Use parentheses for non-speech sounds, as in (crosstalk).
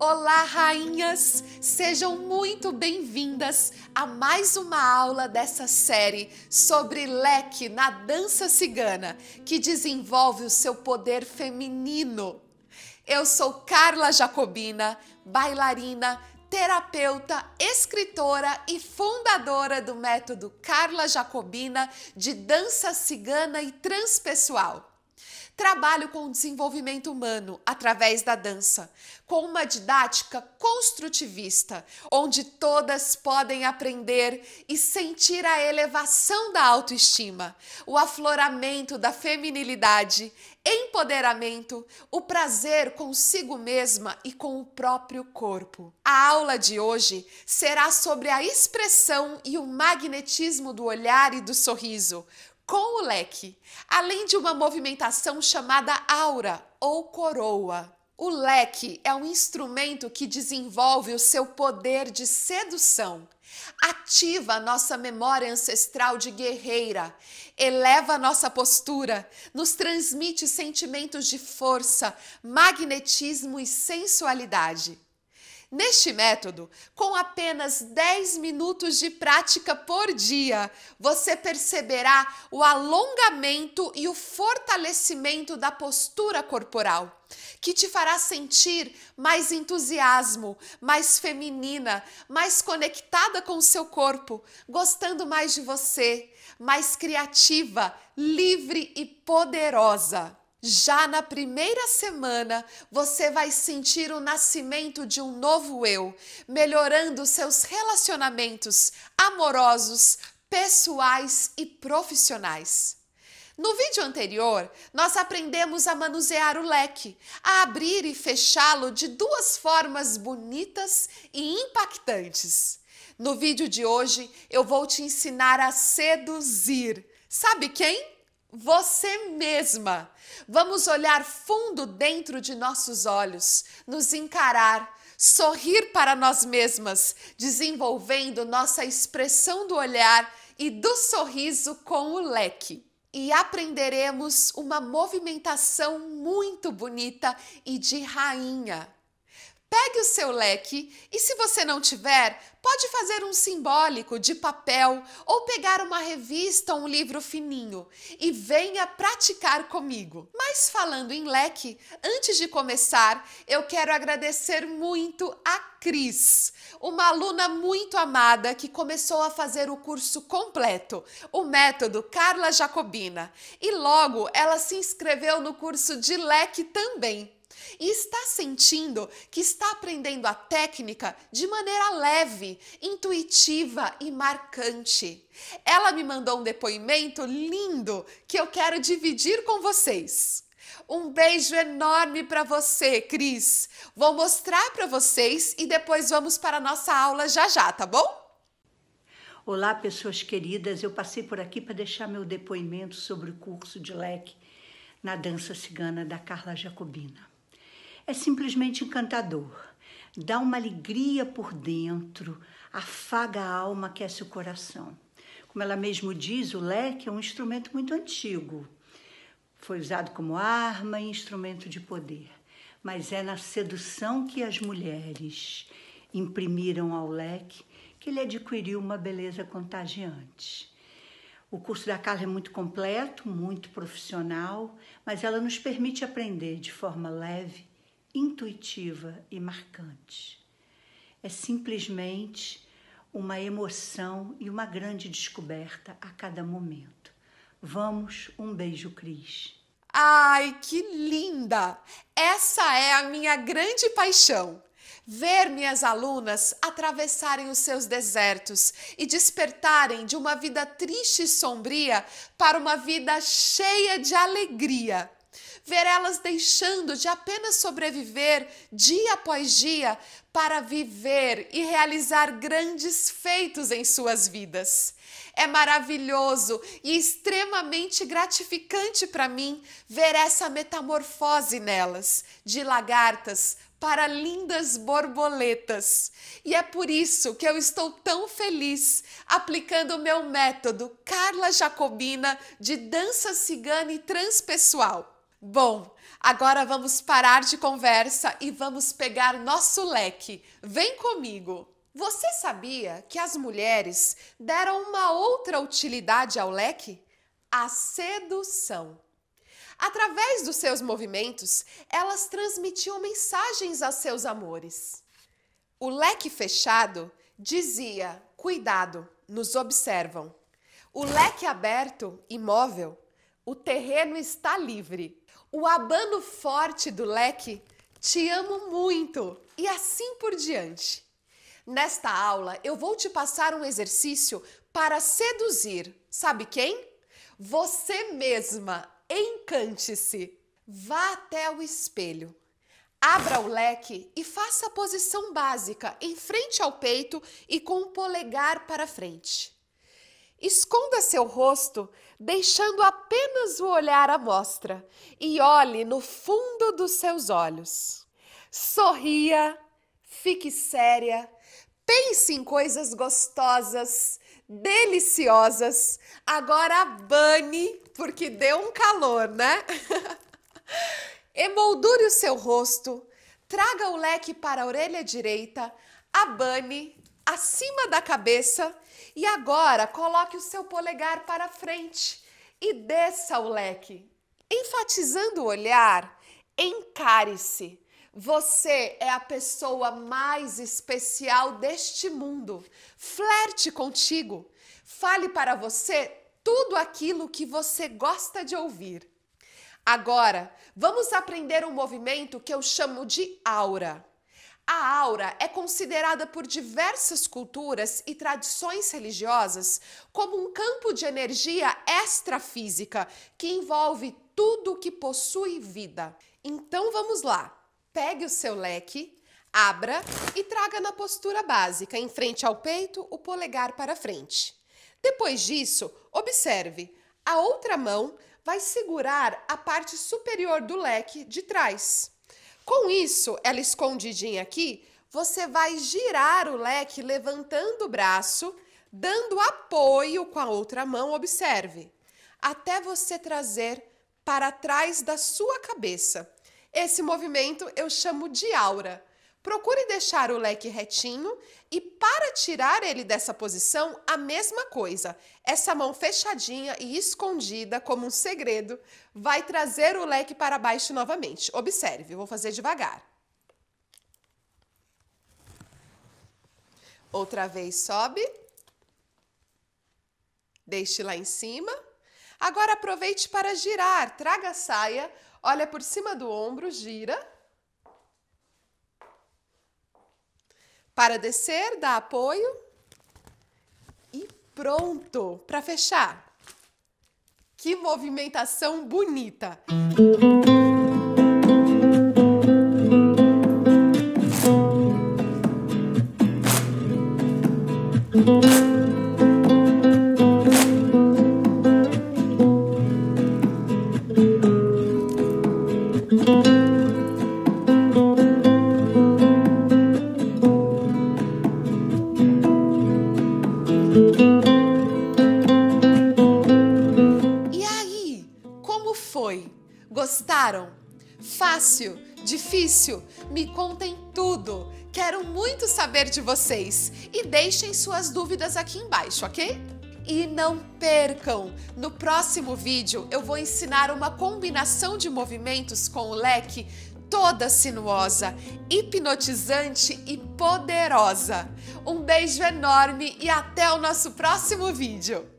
Olá, rainhas! Sejam muito bem-vindas a mais uma aula dessa série sobre leque na dança cigana, que desenvolve o seu poder feminino eu sou Carla Jacobina, bailarina, terapeuta, escritora e fundadora do método Carla Jacobina de dança cigana e transpessoal. Trabalho com o desenvolvimento humano através da dança, com uma didática construtivista, onde todas podem aprender e sentir a elevação da autoestima, o afloramento da feminilidade, empoderamento, o prazer consigo mesma e com o próprio corpo. A aula de hoje será sobre a expressão e o magnetismo do olhar e do sorriso, com o leque, além de uma movimentação chamada aura ou coroa. O leque é um instrumento que desenvolve o seu poder de sedução, ativa a nossa memória ancestral de guerreira, eleva a nossa postura, nos transmite sentimentos de força, magnetismo e sensualidade. Neste método, com apenas 10 minutos de prática por dia, você perceberá o alongamento e o fortalecimento da postura corporal, que te fará sentir mais entusiasmo, mais feminina, mais conectada com o seu corpo, gostando mais de você, mais criativa, livre e poderosa. Já na primeira semana, você vai sentir o nascimento de um novo eu, melhorando seus relacionamentos amorosos, pessoais e profissionais. No vídeo anterior, nós aprendemos a manusear o leque, a abrir e fechá-lo de duas formas bonitas e impactantes. No vídeo de hoje, eu vou te ensinar a seduzir. Sabe quem? você mesma. Vamos olhar fundo dentro de nossos olhos, nos encarar, sorrir para nós mesmas, desenvolvendo nossa expressão do olhar e do sorriso com o leque. E aprenderemos uma movimentação muito bonita e de rainha. Pegue o seu leque e, se você não tiver, pode fazer um simbólico de papel ou pegar uma revista ou um livro fininho e venha praticar comigo. Mas falando em leque, antes de começar, eu quero agradecer muito a Cris, uma aluna muito amada que começou a fazer o curso completo, o método Carla Jacobina, e logo ela se inscreveu no curso de leque também e está sentindo que está aprendendo a técnica de maneira leve, intuitiva e marcante. Ela me mandou um depoimento lindo que eu quero dividir com vocês. Um beijo enorme para você, Cris. Vou mostrar para vocês e depois vamos para a nossa aula já já, tá bom? Olá, pessoas queridas. Eu passei por aqui para deixar meu depoimento sobre o curso de leque na dança cigana da Carla Jacobina é simplesmente encantador. Dá uma alegria por dentro, afaga a alma, aquece o coração. Como ela mesmo diz, o leque é um instrumento muito antigo. Foi usado como arma e instrumento de poder. Mas é na sedução que as mulheres imprimiram ao leque que ele adquiriu uma beleza contagiante. O curso da Carla é muito completo, muito profissional, mas ela nos permite aprender de forma leve intuitiva e marcante. É simplesmente uma emoção e uma grande descoberta a cada momento. Vamos, um beijo, Cris. Ai, que linda! Essa é a minha grande paixão. Ver minhas alunas atravessarem os seus desertos e despertarem de uma vida triste e sombria para uma vida cheia de alegria ver elas deixando de apenas sobreviver dia após dia para viver e realizar grandes feitos em suas vidas. É maravilhoso e extremamente gratificante para mim ver essa metamorfose nelas, de lagartas para lindas borboletas. E é por isso que eu estou tão feliz aplicando o meu método Carla Jacobina de dança cigana e transpessoal. Bom, agora vamos parar de conversa e vamos pegar nosso leque. Vem comigo! Você sabia que as mulheres deram uma outra utilidade ao leque? A sedução. Através dos seus movimentos, elas transmitiam mensagens a seus amores. O leque fechado dizia: cuidado, nos observam. O leque aberto, imóvel, o terreno está livre o abano forte do leque, te amo muito e assim por diante. Nesta aula, eu vou te passar um exercício para seduzir, sabe quem? Você mesma. Encante-se. Vá até o espelho. Abra o leque e faça a posição básica, em frente ao peito e com o polegar para frente. Esconda seu rosto deixando apenas o olhar à mostra, e olhe no fundo dos seus olhos. Sorria, fique séria, pense em coisas gostosas, deliciosas. Agora bane, porque deu um calor, né? (laughs) Emoldure o seu rosto, traga o leque para a orelha direita, abane acima da cabeça e agora coloque o seu polegar para frente e desça o leque. Enfatizando o olhar, encare-se. Você é a pessoa mais especial deste mundo. Flerte contigo. Fale para você tudo aquilo que você gosta de ouvir. Agora, vamos aprender um movimento que eu chamo de aura. A aura é considerada por diversas culturas e tradições religiosas como um campo de energia extrafísica que envolve tudo que possui vida. Então vamos lá. Pegue o seu leque, abra e traga na postura básica, em frente ao peito, o polegar para frente. Depois disso, observe. A outra mão vai segurar a parte superior do leque de trás. Com isso, ela escondidinha aqui, você vai girar o leque levantando o braço, dando apoio com a outra mão, observe, até você trazer para trás da sua cabeça. Esse movimento eu chamo de aura. Procure deixar o leque retinho e, para tirar ele dessa posição, a mesma coisa. Essa mão fechadinha e escondida, como um segredo, vai trazer o leque para baixo novamente. Observe, vou fazer devagar. Outra vez sobe. Deixe lá em cima. Agora aproveite para girar. Traga a saia, olha por cima do ombro, gira Para descer, dá apoio. E pronto, para fechar. Que movimentação bonita! passaram? Fácil, difícil, me contem tudo. Quero muito saber de vocês e deixem suas dúvidas aqui embaixo, ok? E não percam! No próximo vídeo eu vou ensinar uma combinação de movimentos com o leque toda sinuosa, hipnotizante e poderosa. Um beijo enorme e até o nosso próximo vídeo!